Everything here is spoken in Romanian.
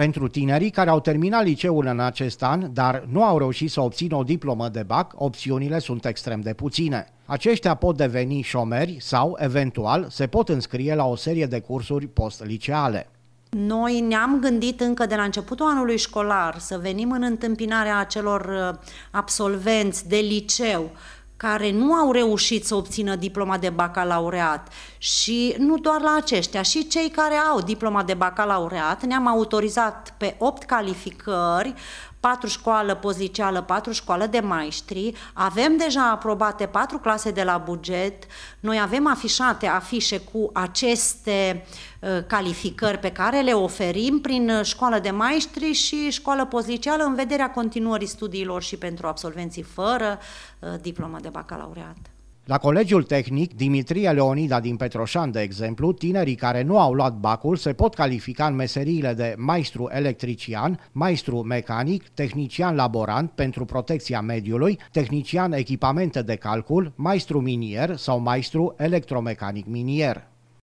Pentru tinerii care au terminat liceul în acest an, dar nu au reușit să obțină o diplomă de BAC, opțiunile sunt extrem de puține. Aceștia pot deveni șomeri sau, eventual, se pot înscrie la o serie de cursuri post-liceale. Noi ne-am gândit încă de la începutul anului școlar să venim în întâmpinarea acelor uh, absolvenți de liceu care nu au reușit să obțină diploma de bacalaureat și nu doar la aceștia, și cei care au diploma de bacalaureat, ne-am autorizat pe 8 calificări, 4 școală pozițială, 4 școală de maestri, avem deja aprobate 4 clase de la buget, noi avem afișate afișe cu aceste uh, Uh, calificări pe care le oferim prin uh, școală de maestri și școală poziceală în vederea continuării studiilor și pentru absolvenții fără uh, diploma de bacalaureat. La Colegiul Tehnic Dimitrie Leonida din Petroșan, de exemplu, tinerii care nu au luat bacul se pot califica în meseriile de maestru electrician, maestru mecanic, tehnician laborant pentru protecția mediului, tehnician echipamente de calcul, maestru minier sau maestru electromecanic minier.